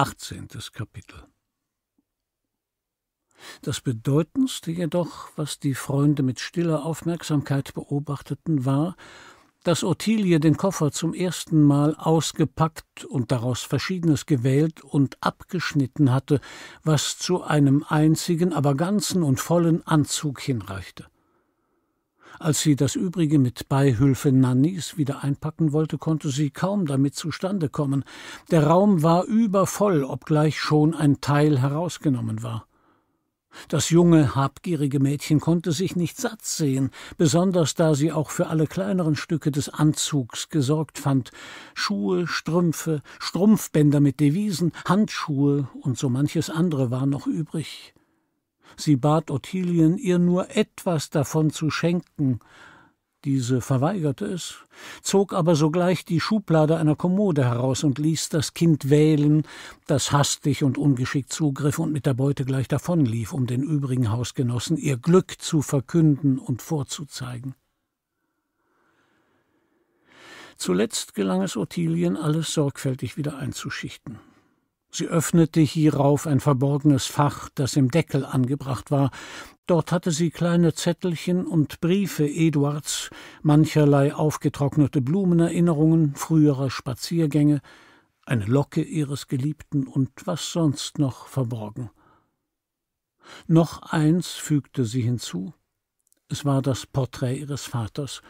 18. Kapitel Das bedeutendste jedoch, was die Freunde mit stiller Aufmerksamkeit beobachteten, war, dass Ottilie den Koffer zum ersten Mal ausgepackt und daraus Verschiedenes gewählt und abgeschnitten hatte, was zu einem einzigen, aber ganzen und vollen Anzug hinreichte. Als sie das übrige mit Beihülfe Nannis wieder einpacken wollte, konnte sie kaum damit zustande kommen. Der Raum war übervoll, obgleich schon ein Teil herausgenommen war. Das junge, habgierige Mädchen konnte sich nicht satt sehen, besonders da sie auch für alle kleineren Stücke des Anzugs gesorgt fand Schuhe, Strümpfe, Strumpfbänder mit Devisen, Handschuhe und so manches andere war noch übrig. Sie bat Ottilien, ihr nur etwas davon zu schenken. Diese verweigerte es, zog aber sogleich die Schublade einer Kommode heraus und ließ das Kind wählen, das hastig und ungeschickt zugriff und mit der Beute gleich davonlief, um den übrigen Hausgenossen ihr Glück zu verkünden und vorzuzeigen. Zuletzt gelang es Ottilien, alles sorgfältig wieder einzuschichten. Sie öffnete hierauf ein verborgenes Fach, das im Deckel angebracht war. Dort hatte sie kleine Zettelchen und Briefe Eduards, mancherlei aufgetrocknete Blumenerinnerungen früherer Spaziergänge, eine Locke ihres Geliebten und was sonst noch verborgen. Noch eins fügte sie hinzu. Es war das Porträt ihres Vaters,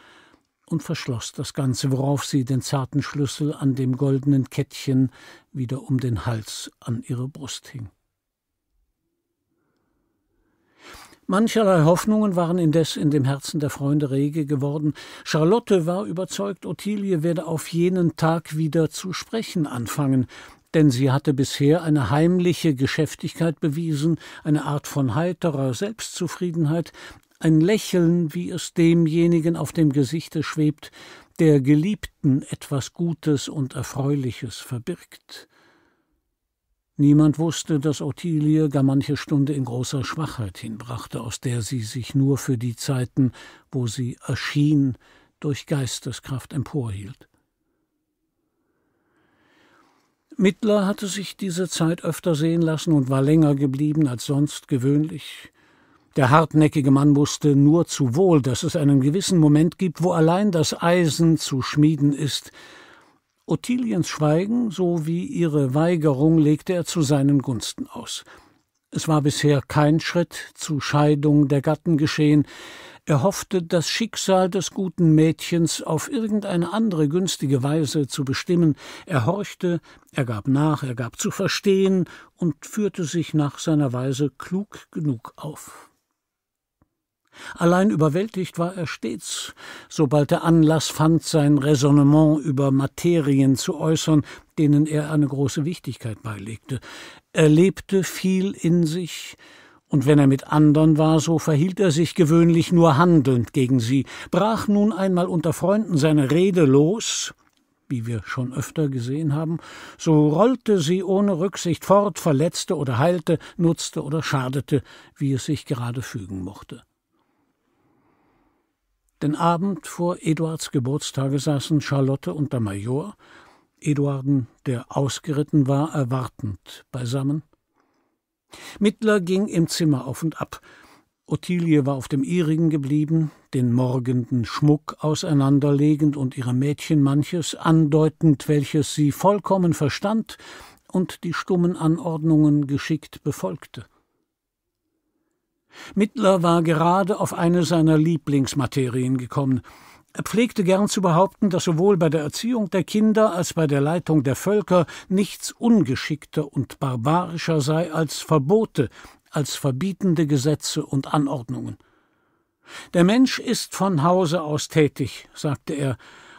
und verschloss das Ganze, worauf sie den zarten Schlüssel an dem goldenen Kettchen wieder um den Hals an ihre Brust hing. Mancherlei Hoffnungen waren indes in dem Herzen der Freunde rege geworden. Charlotte war überzeugt, Ottilie werde auf jenen Tag wieder zu sprechen anfangen, denn sie hatte bisher eine heimliche Geschäftigkeit bewiesen, eine Art von heiterer Selbstzufriedenheit, ein Lächeln, wie es demjenigen auf dem Gesichte schwebt, der Geliebten etwas Gutes und Erfreuliches verbirgt. Niemand wusste, dass Ottilie gar manche Stunde in großer Schwachheit hinbrachte, aus der sie sich nur für die Zeiten, wo sie erschien, durch Geisteskraft emporhielt. Mittler hatte sich diese Zeit öfter sehen lassen und war länger geblieben als sonst gewöhnlich. Der hartnäckige Mann wusste nur zu wohl, dass es einen gewissen Moment gibt, wo allein das Eisen zu schmieden ist. Ottiliens Schweigen sowie ihre Weigerung legte er zu seinen Gunsten aus. Es war bisher kein Schritt zu Scheidung der Gatten geschehen. Er hoffte, das Schicksal des guten Mädchens auf irgendeine andere günstige Weise zu bestimmen. Er horchte, er gab nach, er gab zu verstehen und führte sich nach seiner Weise klug genug auf. Allein überwältigt war er stets, sobald er Anlass fand, sein Raisonnement über Materien zu äußern, denen er eine große Wichtigkeit beilegte. Er lebte viel in sich, und wenn er mit anderen war, so verhielt er sich gewöhnlich nur handelnd gegen sie, brach nun einmal unter Freunden seine Rede los, wie wir schon öfter gesehen haben, so rollte sie ohne Rücksicht fort, verletzte oder heilte, nutzte oder schadete, wie es sich gerade fügen mochte. Den Abend vor Eduards Geburtstage saßen Charlotte und der Major, Eduarden, der ausgeritten war, erwartend beisammen. Mittler ging im Zimmer auf und ab. Ottilie war auf dem ihrigen geblieben, den morgenden Schmuck auseinanderlegend und ihrem Mädchen manches andeutend, welches sie vollkommen verstand und die stummen Anordnungen geschickt befolgte. Mittler war gerade auf eine seiner Lieblingsmaterien gekommen. Er pflegte gern zu behaupten, dass sowohl bei der Erziehung der Kinder als bei der Leitung der Völker nichts ungeschickter und barbarischer sei als Verbote, als verbietende Gesetze und Anordnungen. Der Mensch ist von Hause aus tätig, sagte er,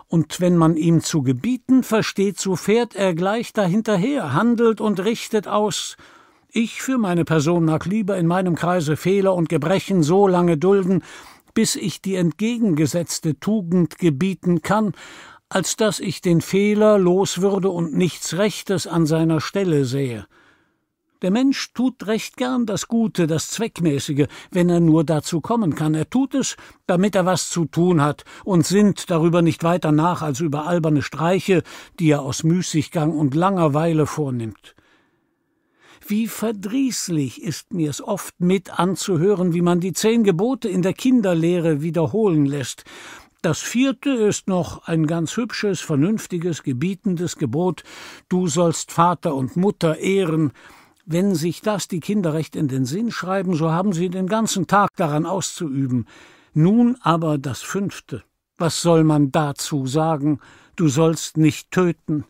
und wenn man ihm zu gebieten versteht, so fährt er gleich dahinterher, handelt und richtet aus, ich für meine Person mag lieber in meinem Kreise Fehler und Gebrechen so lange dulden, bis ich die entgegengesetzte Tugend gebieten kann, als dass ich den Fehler los würde und nichts Rechtes an seiner Stelle sähe. Der Mensch tut recht gern das Gute, das Zweckmäßige, wenn er nur dazu kommen kann. Er tut es, damit er was zu tun hat und sinnt darüber nicht weiter nach als über alberne Streiche, die er aus Müßiggang und Langerweile vornimmt. Wie verdrießlich ist mir's oft mit anzuhören, wie man die zehn Gebote in der Kinderlehre wiederholen lässt. Das vierte ist noch ein ganz hübsches, vernünftiges, gebietendes Gebot Du sollst Vater und Mutter ehren, wenn sich das die Kinder recht in den Sinn schreiben, so haben sie den ganzen Tag daran auszuüben. Nun aber das fünfte. Was soll man dazu sagen? Du sollst nicht töten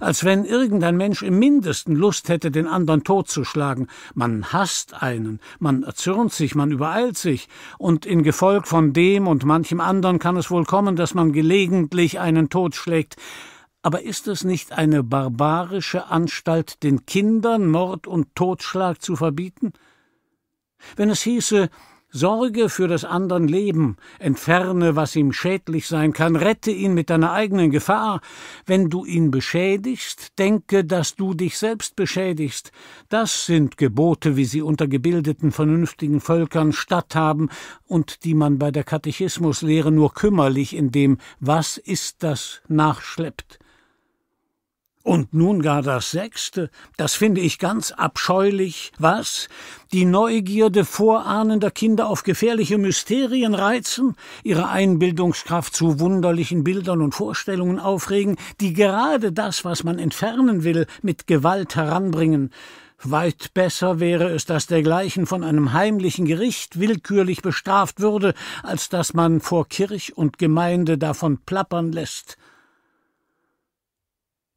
als wenn irgendein Mensch im mindesten Lust hätte, den anderen totzuschlagen. Man hasst einen, man erzürnt sich, man übereilt sich, und in Gefolg von dem und manchem anderen kann es wohl kommen, dass man gelegentlich einen totschlägt. Aber ist es nicht eine barbarische Anstalt, den Kindern Mord und Totschlag zu verbieten? Wenn es hieße, Sorge für das anderen Leben, entferne, was ihm schädlich sein kann, rette ihn mit deiner eigenen Gefahr. Wenn du ihn beschädigst, denke, dass du dich selbst beschädigst. Das sind Gebote, wie sie unter gebildeten, vernünftigen Völkern statt haben und die man bei der Katechismuslehre nur kümmerlich in dem Was ist das nachschleppt. Und nun gar das Sechste, das finde ich ganz abscheulich, was? Die Neugierde vorahnender Kinder auf gefährliche Mysterien reizen, ihre Einbildungskraft zu wunderlichen Bildern und Vorstellungen aufregen, die gerade das, was man entfernen will, mit Gewalt heranbringen. Weit besser wäre es, dass dergleichen von einem heimlichen Gericht willkürlich bestraft würde, als dass man vor Kirch und Gemeinde davon plappern lässt.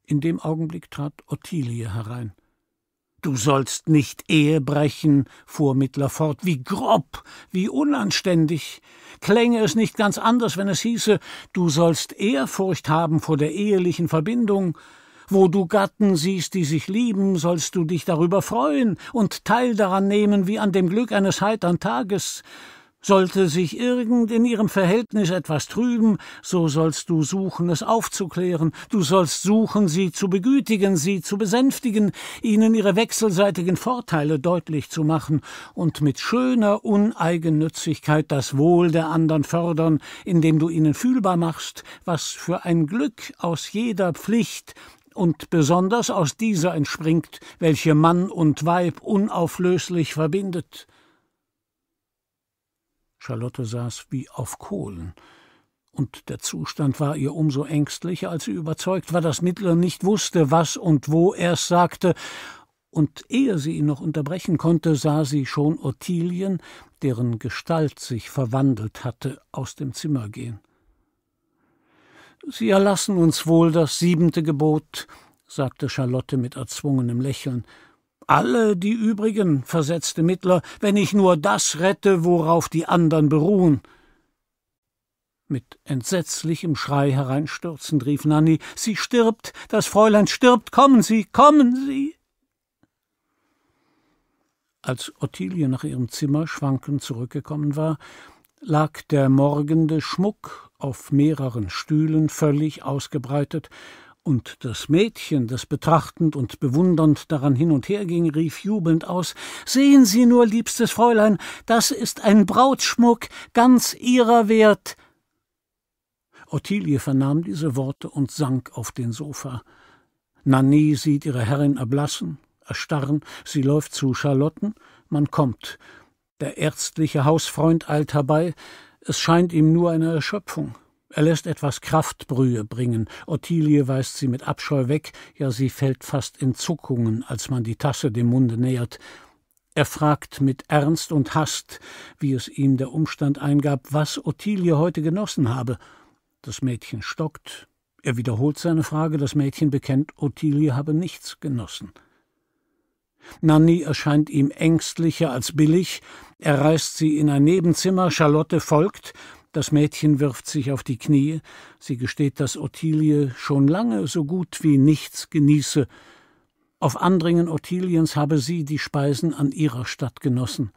In dem Augenblick trat Ottilie herein. Du sollst nicht Ehe brechen, fuhr Mittler fort, wie grob, wie unanständig. Klänge es nicht ganz anders, wenn es hieße, du sollst Ehrfurcht haben vor der ehelichen Verbindung. Wo du Gatten siehst, die sich lieben, sollst du dich darüber freuen und teil daran nehmen, wie an dem Glück eines heitern Tages. Sollte sich irgend in ihrem Verhältnis etwas trüben, so sollst du suchen, es aufzuklären, du sollst suchen, sie zu begütigen, sie zu besänftigen, ihnen ihre wechselseitigen Vorteile deutlich zu machen und mit schöner Uneigennützigkeit das Wohl der anderen fördern, indem du ihnen fühlbar machst, was für ein Glück aus jeder Pflicht und besonders aus dieser entspringt, welche Mann und Weib unauflöslich verbindet. Charlotte saß wie auf Kohlen. Und der Zustand war ihr umso ängstlicher, als sie überzeugt war, dass Mittler nicht wusste, was und wo er es sagte. Und ehe sie ihn noch unterbrechen konnte, sah sie schon Ottilien, deren Gestalt sich verwandelt hatte, aus dem Zimmer gehen. Sie erlassen uns wohl das siebente Gebot, sagte Charlotte mit erzwungenem Lächeln. Alle die übrigen, versetzte Mittler, wenn ich nur das rette, worauf die anderen beruhen. Mit entsetzlichem Schrei hereinstürzend rief Nanni Sie stirbt, das Fräulein stirbt, kommen Sie, kommen Sie. Als Ottilie nach ihrem Zimmer schwankend zurückgekommen war, lag der morgende Schmuck auf mehreren Stühlen völlig ausgebreitet und das Mädchen, das betrachtend und bewundernd daran hin und her ging, rief jubelnd aus Sehen Sie nur, liebstes Fräulein, das ist ein Brautschmuck, ganz Ihrer wert. Ottilie vernahm diese Worte und sank auf den Sofa. Nanny sieht ihre Herrin erblassen, erstarren, sie läuft zu Charlotten, man kommt. Der ärztliche Hausfreund eilt herbei, es scheint ihm nur eine Erschöpfung. Er lässt etwas Kraftbrühe bringen. Ottilie weist sie mit Abscheu weg, ja, sie fällt fast in Zuckungen, als man die Tasse dem Munde nähert. Er fragt mit Ernst und Hast, wie es ihm der Umstand eingab, was Ottilie heute genossen habe. Das Mädchen stockt. Er wiederholt seine Frage, das Mädchen bekennt, Ottilie habe nichts genossen. Nanni erscheint ihm ängstlicher als billig, er reißt sie in ein Nebenzimmer, Charlotte folgt, das Mädchen wirft sich auf die Knie, sie gesteht, dass Ottilie schon lange so gut wie nichts genieße. Auf Andringen Ottiliens habe sie die Speisen an ihrer Stadt genossen.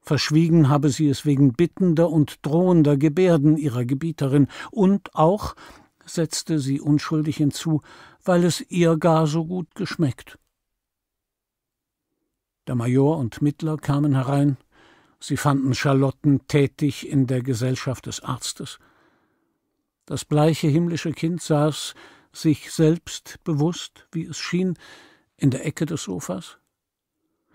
Verschwiegen habe sie es wegen bittender und drohender Gebärden ihrer Gebieterin und auch, setzte sie unschuldig hinzu, weil es ihr gar so gut geschmeckt. Der Major und Mittler kamen herein, Sie fanden Charlotten tätig in der Gesellschaft des Arztes. Das bleiche himmlische Kind saß, sich selbst bewusst, wie es schien, in der Ecke des Sofas.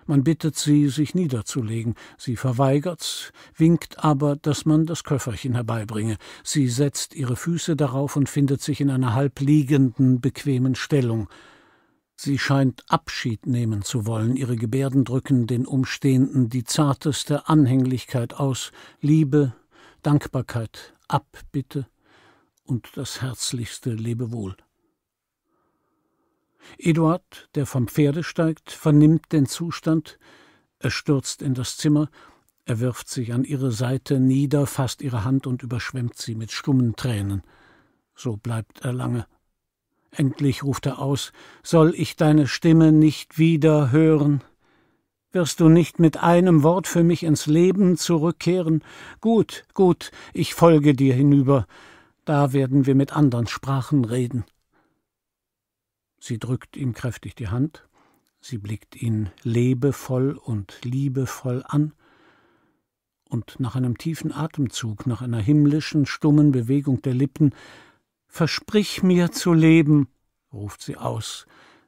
Man bittet sie, sich niederzulegen. Sie verweigert's, winkt aber, dass man das Köfferchen herbeibringe. Sie setzt ihre Füße darauf und findet sich in einer halbliegenden, bequemen Stellung. Sie scheint Abschied nehmen zu wollen, ihre Gebärden drücken den Umstehenden die zarteste Anhänglichkeit aus, Liebe, Dankbarkeit, Abbitte und das herzlichste Lebewohl. Eduard, der vom Pferde steigt, vernimmt den Zustand, er stürzt in das Zimmer, er wirft sich an ihre Seite nieder, fasst ihre Hand und überschwemmt sie mit stummen Tränen. So bleibt er lange Endlich ruft er aus, soll ich deine Stimme nicht wieder hören? Wirst du nicht mit einem Wort für mich ins Leben zurückkehren? Gut, gut, ich folge dir hinüber, da werden wir mit anderen Sprachen reden. Sie drückt ihm kräftig die Hand, sie blickt ihn lebevoll und liebevoll an, und nach einem tiefen Atemzug, nach einer himmlischen, stummen Bewegung der Lippen, Versprich mir zu leben, ruft sie aus,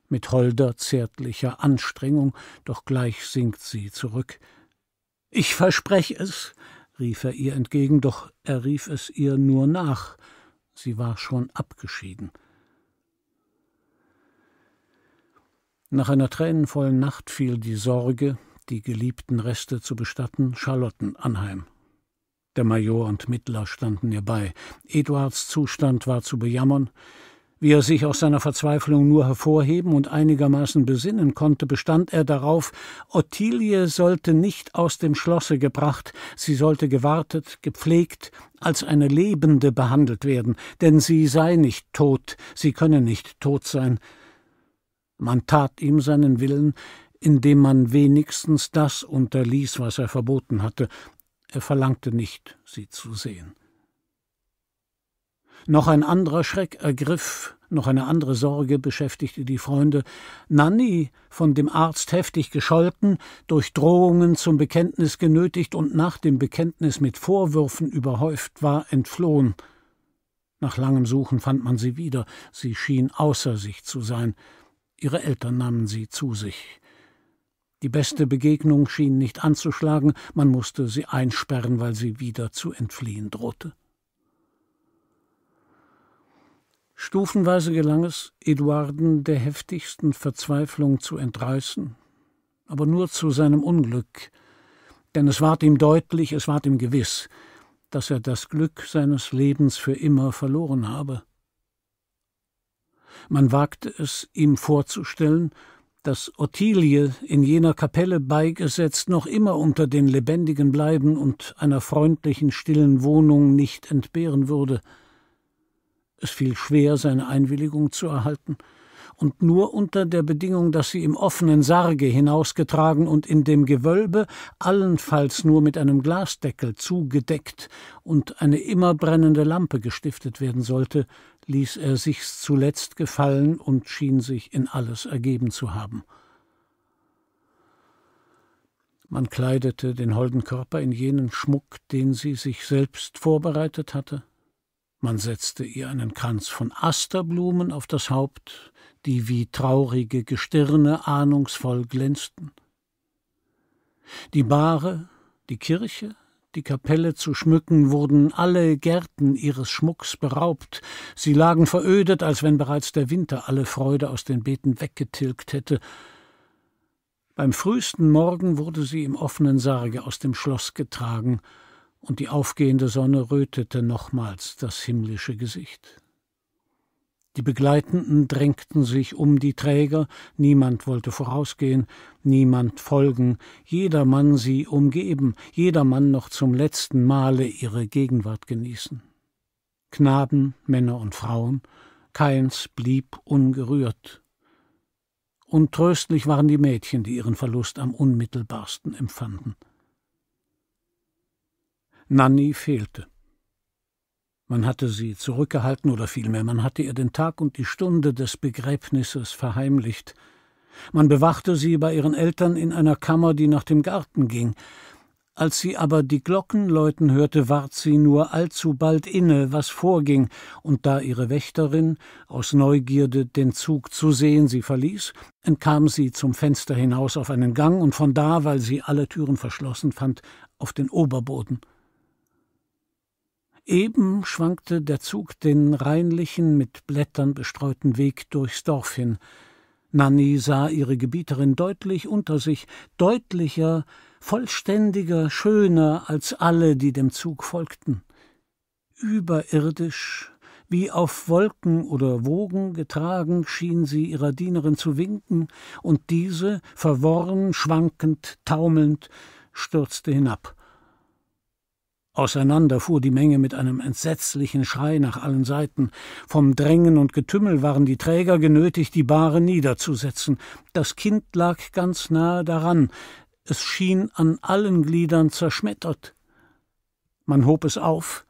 mit holder zärtlicher Anstrengung, doch gleich sinkt sie zurück. Ich versprech es, rief er ihr entgegen, doch er rief es ihr nur nach, sie war schon abgeschieden. Nach einer tränenvollen Nacht fiel die Sorge, die geliebten Reste zu bestatten, Charlotten anheim. Der Major und Mittler standen ihr bei. Eduards Zustand war zu bejammern. Wie er sich aus seiner Verzweiflung nur hervorheben und einigermaßen besinnen konnte, bestand er darauf, Ottilie sollte nicht aus dem Schlosse gebracht, sie sollte gewartet, gepflegt, als eine Lebende behandelt werden, denn sie sei nicht tot, sie könne nicht tot sein. Man tat ihm seinen Willen, indem man wenigstens das unterließ, was er verboten hatte, er verlangte nicht, sie zu sehen. Noch ein anderer Schreck ergriff, noch eine andere Sorge beschäftigte die Freunde. Nanni, von dem Arzt heftig gescholten, durch Drohungen zum Bekenntnis genötigt und nach dem Bekenntnis mit Vorwürfen überhäuft war, entflohen. Nach langem Suchen fand man sie wieder, sie schien außer sich zu sein. Ihre Eltern nahmen sie zu sich. Die beste Begegnung schien nicht anzuschlagen, man musste sie einsperren, weil sie wieder zu entfliehen drohte. Stufenweise gelang es, Eduarden der heftigsten Verzweiflung zu entreißen, aber nur zu seinem Unglück, denn es ward ihm deutlich, es ward ihm gewiss, dass er das Glück seines Lebens für immer verloren habe. Man wagte es, ihm vorzustellen, dass Ottilie, in jener Kapelle beigesetzt, noch immer unter den Lebendigen bleiben und einer freundlichen, stillen Wohnung nicht entbehren würde. Es fiel schwer, seine Einwilligung zu erhalten, und nur unter der Bedingung, dass sie im offenen Sarge hinausgetragen und in dem Gewölbe, allenfalls nur mit einem Glasdeckel zugedeckt und eine immer brennende Lampe gestiftet werden sollte, ließ er sich's zuletzt gefallen und schien sich in alles ergeben zu haben. Man kleidete den holden Körper in jenen Schmuck, den sie sich selbst vorbereitet hatte. Man setzte ihr einen Kranz von Asterblumen auf das Haupt, die wie traurige Gestirne ahnungsvoll glänzten. Die Bahre, die Kirche, die Kapelle zu schmücken, wurden alle Gärten ihres Schmucks beraubt, sie lagen verödet, als wenn bereits der Winter alle Freude aus den Beeten weggetilgt hätte. Beim frühesten Morgen wurde sie im offenen Sarge aus dem Schloss getragen, und die aufgehende Sonne rötete nochmals das himmlische Gesicht. Die Begleitenden drängten sich um die Träger, niemand wollte vorausgehen, niemand folgen, jedermann sie umgeben, jedermann noch zum letzten Male ihre Gegenwart genießen. Knaben, Männer und Frauen, keins blieb ungerührt. Untröstlich waren die Mädchen, die ihren Verlust am unmittelbarsten empfanden. Nanni fehlte. Man hatte sie zurückgehalten oder vielmehr man hatte ihr den Tag und die Stunde des Begräbnisses verheimlicht. Man bewachte sie bei ihren Eltern in einer Kammer, die nach dem Garten ging. Als sie aber die Glocken läuten hörte, ward sie nur allzu bald inne, was vorging, und da ihre Wächterin, aus Neugierde den Zug zu sehen, sie verließ, entkam sie zum Fenster hinaus auf einen Gang und von da, weil sie alle Türen verschlossen fand, auf den Oberboden. Eben schwankte der Zug den reinlichen, mit Blättern bestreuten Weg durchs Dorf hin. Nanni sah ihre Gebieterin deutlich unter sich, deutlicher, vollständiger, schöner als alle, die dem Zug folgten. Überirdisch, wie auf Wolken oder Wogen getragen, schien sie ihrer Dienerin zu winken, und diese, verworren, schwankend, taumelnd, stürzte hinab Auseinander fuhr die Menge mit einem entsetzlichen Schrei nach allen Seiten. Vom Drängen und Getümmel waren die Träger genötigt, die Bahre niederzusetzen. Das Kind lag ganz nahe daran. Es schien an allen Gliedern zerschmettert. Man hob es auf,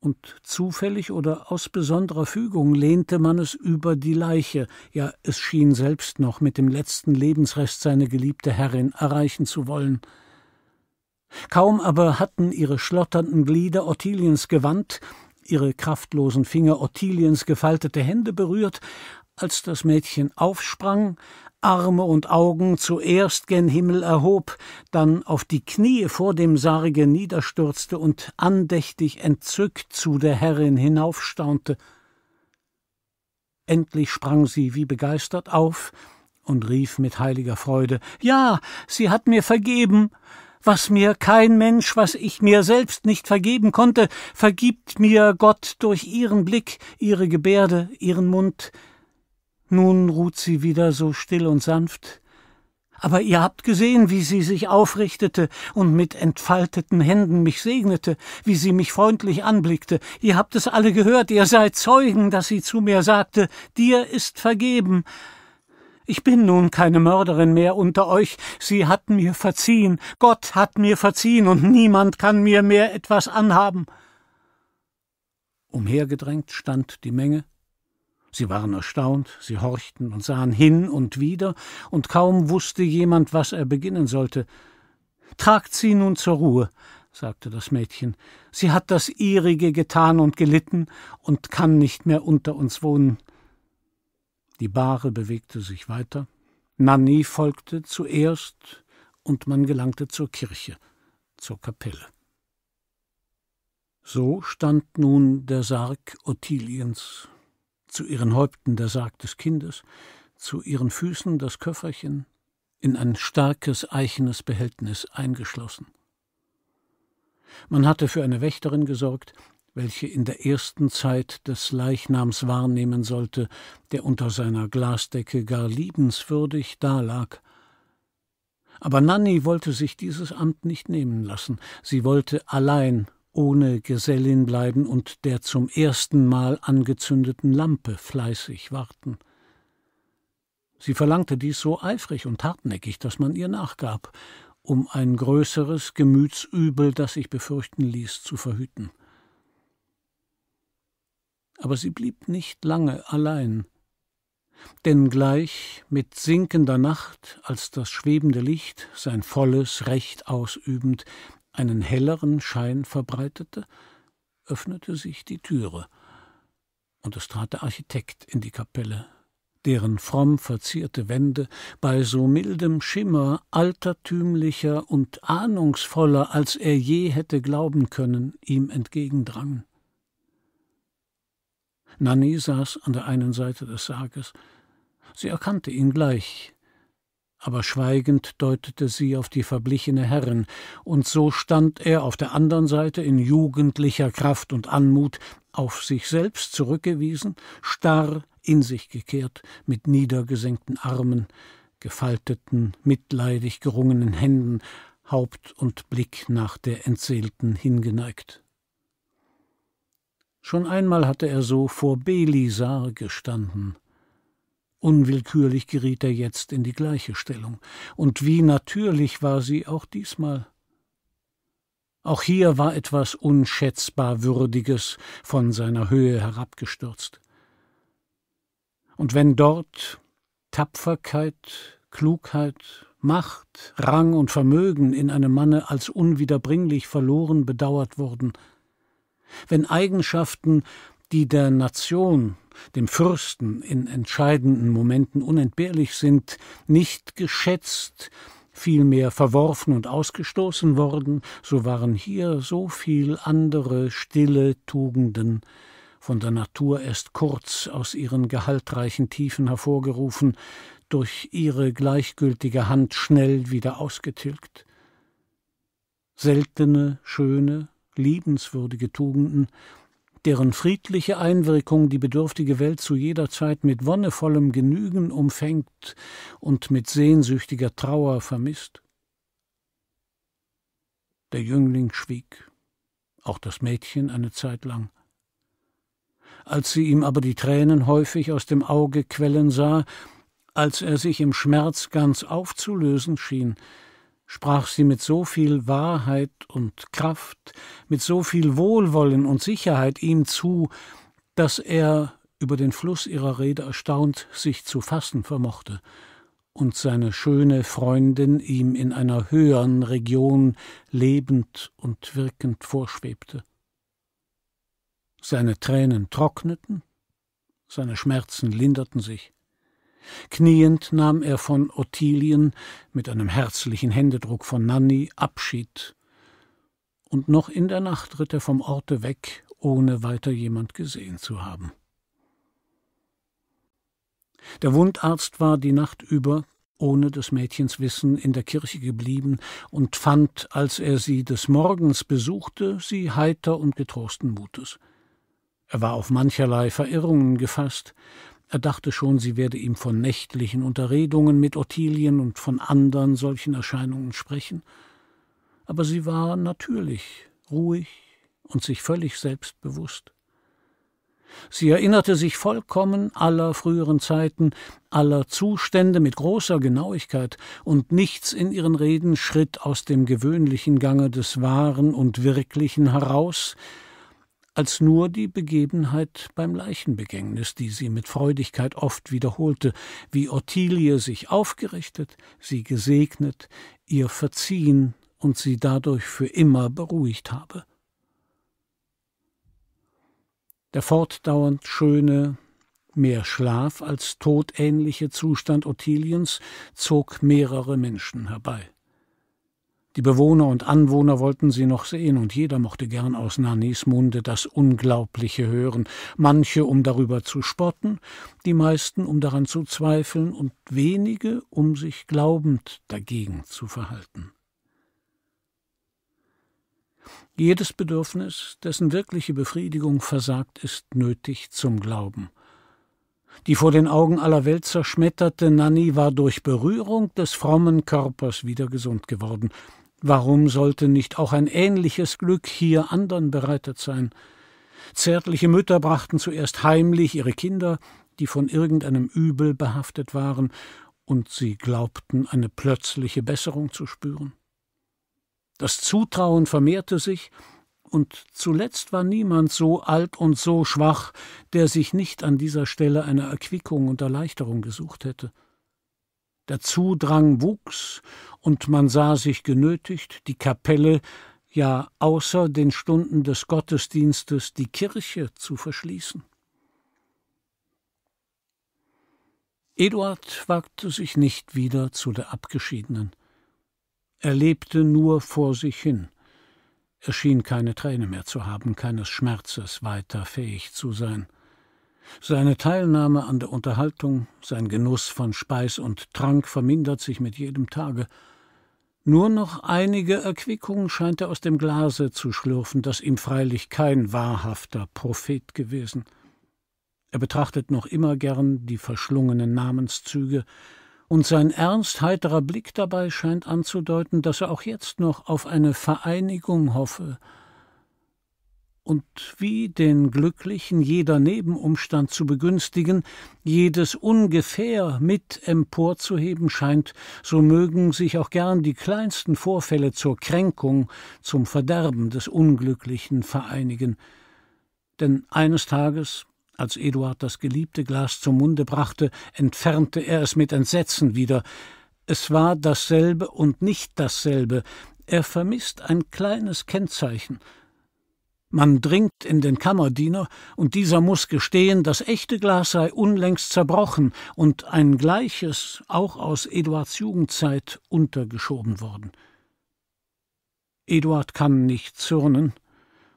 und zufällig oder aus besonderer Fügung lehnte man es über die Leiche, ja es schien selbst noch mit dem letzten Lebensrest seine geliebte Herrin erreichen zu wollen. Kaum aber hatten ihre schlotternden Glieder Ottiliens Gewand, ihre kraftlosen Finger Ottiliens gefaltete Hände berührt, als das Mädchen aufsprang, Arme und Augen zuerst gen Himmel erhob, dann auf die Knie vor dem Sarge niederstürzte und andächtig entzückt zu der Herrin hinaufstaunte. Endlich sprang sie wie begeistert auf und rief mit heiliger Freude Ja, sie hat mir vergeben, was mir kein Mensch, was ich mir selbst nicht vergeben konnte, vergibt mir Gott durch ihren Blick, ihre Gebärde, ihren Mund. Nun ruht sie wieder so still und sanft. Aber ihr habt gesehen, wie sie sich aufrichtete und mit entfalteten Händen mich segnete, wie sie mich freundlich anblickte. Ihr habt es alle gehört, ihr seid Zeugen, dass sie zu mir sagte, dir ist vergeben. Ich bin nun keine Mörderin mehr unter euch. Sie hat mir verziehen. Gott hat mir verziehen und niemand kann mir mehr etwas anhaben. Umhergedrängt stand die Menge. Sie waren erstaunt, sie horchten und sahen hin und wieder, und kaum wusste jemand, was er beginnen sollte. Tragt sie nun zur Ruhe, sagte das Mädchen. Sie hat das ihrige getan und gelitten und kann nicht mehr unter uns wohnen. Die Bahre bewegte sich weiter. Nanni folgte zuerst und man gelangte zur Kirche, zur Kapelle. So stand nun der Sarg Ottiliens, zu ihren Häupten der Sarg des Kindes, zu ihren Füßen das Köfferchen, in ein starkes eichenes Behältnis eingeschlossen. Man hatte für eine Wächterin gesorgt, welche in der ersten Zeit des Leichnams wahrnehmen sollte, der unter seiner Glasdecke gar liebenswürdig dalag. Aber Nanni wollte sich dieses Amt nicht nehmen lassen. Sie wollte allein ohne Gesellin bleiben und der zum ersten Mal angezündeten Lampe fleißig warten. Sie verlangte dies so eifrig und hartnäckig, dass man ihr nachgab, um ein größeres Gemütsübel, das sich befürchten ließ, zu verhüten aber sie blieb nicht lange allein. Denn gleich mit sinkender Nacht, als das schwebende Licht sein volles Recht ausübend einen helleren Schein verbreitete, öffnete sich die Türe, und es trat der Architekt in die Kapelle, deren fromm verzierte Wände bei so mildem Schimmer altertümlicher und ahnungsvoller, als er je hätte glauben können, ihm entgegendrangen. Nanny saß an der einen Seite des Sarges. Sie erkannte ihn gleich, aber schweigend deutete sie auf die verblichene Herrin, und so stand er auf der anderen Seite in jugendlicher Kraft und Anmut, auf sich selbst zurückgewiesen, starr in sich gekehrt, mit niedergesenkten Armen, gefalteten, mitleidig gerungenen Händen, Haupt und Blick nach der Entseelten hingeneigt. Schon einmal hatte er so vor Belisar gestanden. Unwillkürlich geriet er jetzt in die gleiche Stellung, und wie natürlich war sie auch diesmal. Auch hier war etwas unschätzbar Würdiges von seiner Höhe herabgestürzt. Und wenn dort Tapferkeit, Klugheit, Macht, Rang und Vermögen in einem Manne als unwiederbringlich verloren bedauert wurden, wenn Eigenschaften, die der Nation, dem Fürsten in entscheidenden Momenten unentbehrlich sind, nicht geschätzt, vielmehr verworfen und ausgestoßen worden, so waren hier so viel andere stille Tugenden, von der Natur erst kurz aus ihren gehaltreichen Tiefen hervorgerufen, durch ihre gleichgültige Hand schnell wieder ausgetilgt. Seltene, schöne, liebenswürdige Tugenden, deren friedliche Einwirkung die bedürftige Welt zu jeder Zeit mit wonnevollem Genügen umfängt und mit sehnsüchtiger Trauer vermisst? Der Jüngling schwieg, auch das Mädchen eine Zeit lang. Als sie ihm aber die Tränen häufig aus dem Auge quellen sah, als er sich im Schmerz ganz aufzulösen schien, sprach sie mit so viel Wahrheit und Kraft, mit so viel Wohlwollen und Sicherheit ihm zu, dass er, über den Fluss ihrer Rede erstaunt, sich zu fassen vermochte und seine schöne Freundin ihm in einer höheren Region lebend und wirkend vorschwebte. Seine Tränen trockneten, seine Schmerzen linderten sich, Kniend nahm er von Ottilien mit einem herzlichen Händedruck von Nanni Abschied. Und noch in der Nacht ritt er vom Orte weg, ohne weiter jemand gesehen zu haben. Der Wundarzt war die Nacht über, ohne des Mädchens Wissen, in der Kirche geblieben und fand, als er sie des Morgens besuchte, sie heiter und getrosten Mutes. Er war auf mancherlei Verirrungen gefasst, er dachte schon, sie werde ihm von nächtlichen Unterredungen mit Ottilien und von anderen solchen Erscheinungen sprechen, aber sie war natürlich, ruhig und sich völlig selbstbewusst. Sie erinnerte sich vollkommen aller früheren Zeiten, aller Zustände mit großer Genauigkeit, und nichts in ihren Reden schritt aus dem gewöhnlichen Gange des Wahren und Wirklichen heraus, als nur die Begebenheit beim Leichenbegängnis, die sie mit Freudigkeit oft wiederholte, wie Ottilie sich aufgerichtet, sie gesegnet, ihr verziehen und sie dadurch für immer beruhigt habe. Der fortdauernd schöne, mehr Schlaf als todähnliche Zustand Ottiliens zog mehrere Menschen herbei. Die Bewohner und Anwohner wollten sie noch sehen, und jeder mochte gern aus Nanis Munde das Unglaubliche hören, manche, um darüber zu spotten, die meisten, um daran zu zweifeln, und wenige, um sich glaubend dagegen zu verhalten. Jedes Bedürfnis, dessen wirkliche Befriedigung versagt, ist nötig zum Glauben. Die vor den Augen aller Welt zerschmetterte Nanny war durch Berührung des frommen Körpers wieder gesund geworden, Warum sollte nicht auch ein ähnliches Glück hier andern bereitet sein? Zärtliche Mütter brachten zuerst heimlich ihre Kinder, die von irgendeinem Übel behaftet waren, und sie glaubten, eine plötzliche Besserung zu spüren. Das Zutrauen vermehrte sich, und zuletzt war niemand so alt und so schwach, der sich nicht an dieser Stelle eine Erquickung und Erleichterung gesucht hätte. Der Zudrang wuchs, und man sah sich genötigt, die Kapelle, ja außer den Stunden des Gottesdienstes die Kirche zu verschließen. Eduard wagte sich nicht wieder zu der Abgeschiedenen. Er lebte nur vor sich hin. Er schien keine Träne mehr zu haben, keines Schmerzes weiter fähig zu sein. Seine Teilnahme an der Unterhaltung, sein Genuss von Speis und Trank vermindert sich mit jedem Tage. Nur noch einige Erquickung scheint er aus dem Glase zu schlürfen, das ihm freilich kein wahrhafter Prophet gewesen. Er betrachtet noch immer gern die verschlungenen Namenszüge, und sein ernst heiterer Blick dabei scheint anzudeuten, dass er auch jetzt noch auf eine Vereinigung hoffe, und wie den Glücklichen jeder Nebenumstand zu begünstigen, jedes ungefähr mit emporzuheben scheint, so mögen sich auch gern die kleinsten Vorfälle zur Kränkung, zum Verderben des Unglücklichen vereinigen. Denn eines Tages, als Eduard das geliebte Glas zum Munde brachte, entfernte er es mit Entsetzen wieder. Es war dasselbe und nicht dasselbe. Er vermisst ein kleines Kennzeichen, man dringt in den Kammerdiener, und dieser muß gestehen, das echte Glas sei unlängst zerbrochen und ein gleiches, auch aus Eduards Jugendzeit, untergeschoben worden. Eduard kann nicht zürnen,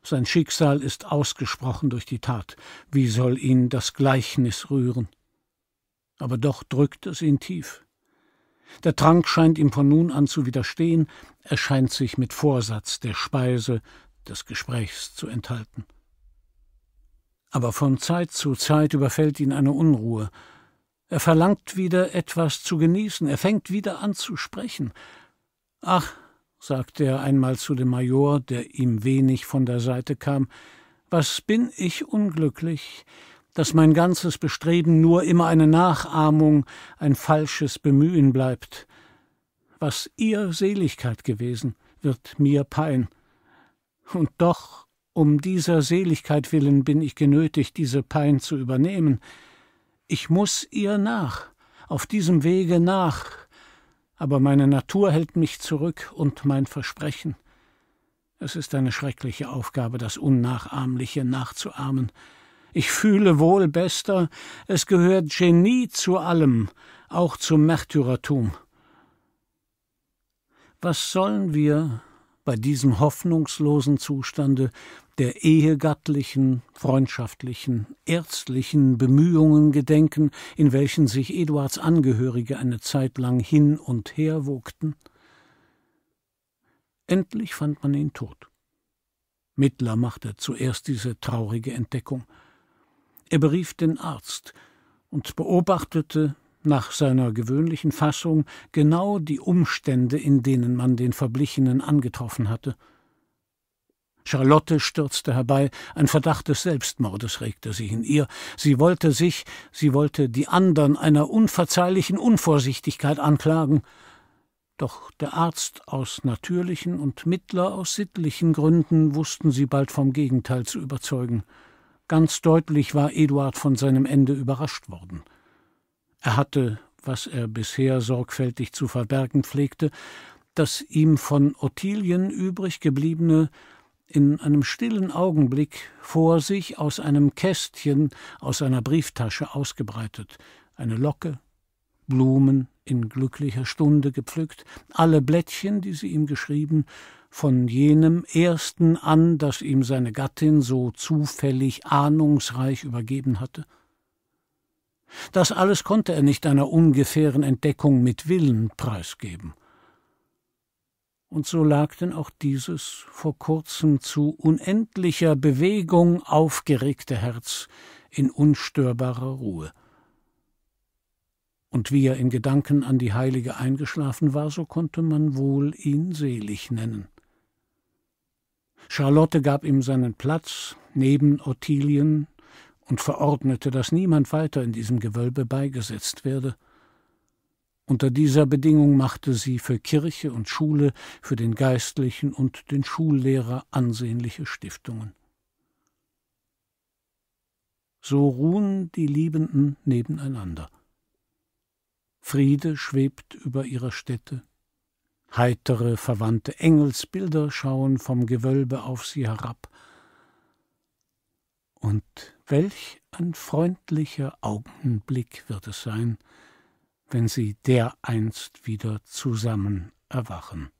sein Schicksal ist ausgesprochen durch die Tat, wie soll ihn das Gleichnis rühren? Aber doch drückt es ihn tief. Der Trank scheint ihm von nun an zu widerstehen, er scheint sich mit Vorsatz der Speise des Gesprächs zu enthalten. Aber von Zeit zu Zeit überfällt ihn eine Unruhe. Er verlangt wieder etwas zu genießen, er fängt wieder an zu sprechen. Ach, sagte er einmal zu dem Major, der ihm wenig von der Seite kam, was bin ich unglücklich, dass mein ganzes Bestreben nur immer eine Nachahmung, ein falsches Bemühen bleibt. Was ihr Seligkeit gewesen, wird mir pein. Und doch, um dieser Seligkeit willen bin ich genötigt, diese Pein zu übernehmen. Ich muß ihr nach, auf diesem Wege nach, aber meine Natur hält mich zurück und mein Versprechen. Es ist eine schreckliche Aufgabe, das Unnachahmliche nachzuahmen. Ich fühle wohl, Bester, es gehört Genie zu allem, auch zum Märtyrertum. Was sollen wir, bei diesem hoffnungslosen Zustande der ehegattlichen, freundschaftlichen, ärztlichen Bemühungen gedenken, in welchen sich Eduards Angehörige eine Zeit lang hin und her wogten? Endlich fand man ihn tot. Mittler machte zuerst diese traurige Entdeckung. Er berief den Arzt und beobachtete, nach seiner gewöhnlichen Fassung genau die Umstände, in denen man den Verblichenen angetroffen hatte. Charlotte stürzte herbei, ein Verdacht des Selbstmordes regte sich in ihr, sie wollte sich, sie wollte die andern einer unverzeihlichen Unvorsichtigkeit anklagen, doch der Arzt aus natürlichen und Mittler aus sittlichen Gründen wussten sie bald vom Gegenteil zu überzeugen. Ganz deutlich war Eduard von seinem Ende überrascht worden. Er hatte, was er bisher sorgfältig zu verbergen pflegte, das ihm von Ottilien übrig gebliebene in einem stillen Augenblick vor sich aus einem Kästchen aus einer Brieftasche ausgebreitet, eine Locke, Blumen in glücklicher Stunde gepflückt, alle Blättchen, die sie ihm geschrieben, von jenem ersten an, das ihm seine Gattin so zufällig ahnungsreich übergeben hatte. Das alles konnte er nicht einer ungefähren Entdeckung mit Willen preisgeben. Und so lag denn auch dieses vor kurzem zu unendlicher Bewegung aufgeregte Herz in unstörbarer Ruhe. Und wie er in Gedanken an die Heilige eingeschlafen war, so konnte man wohl ihn selig nennen. Charlotte gab ihm seinen Platz neben Ottilien, und verordnete, dass niemand weiter in diesem Gewölbe beigesetzt werde. Unter dieser Bedingung machte sie für Kirche und Schule, für den Geistlichen und den Schullehrer ansehnliche Stiftungen. So ruhen die Liebenden nebeneinander. Friede schwebt über ihrer Stätte. Heitere, verwandte Engelsbilder schauen vom Gewölbe auf sie herab. Und Welch ein freundlicher Augenblick wird es sein, wenn sie dereinst wieder zusammen erwachen.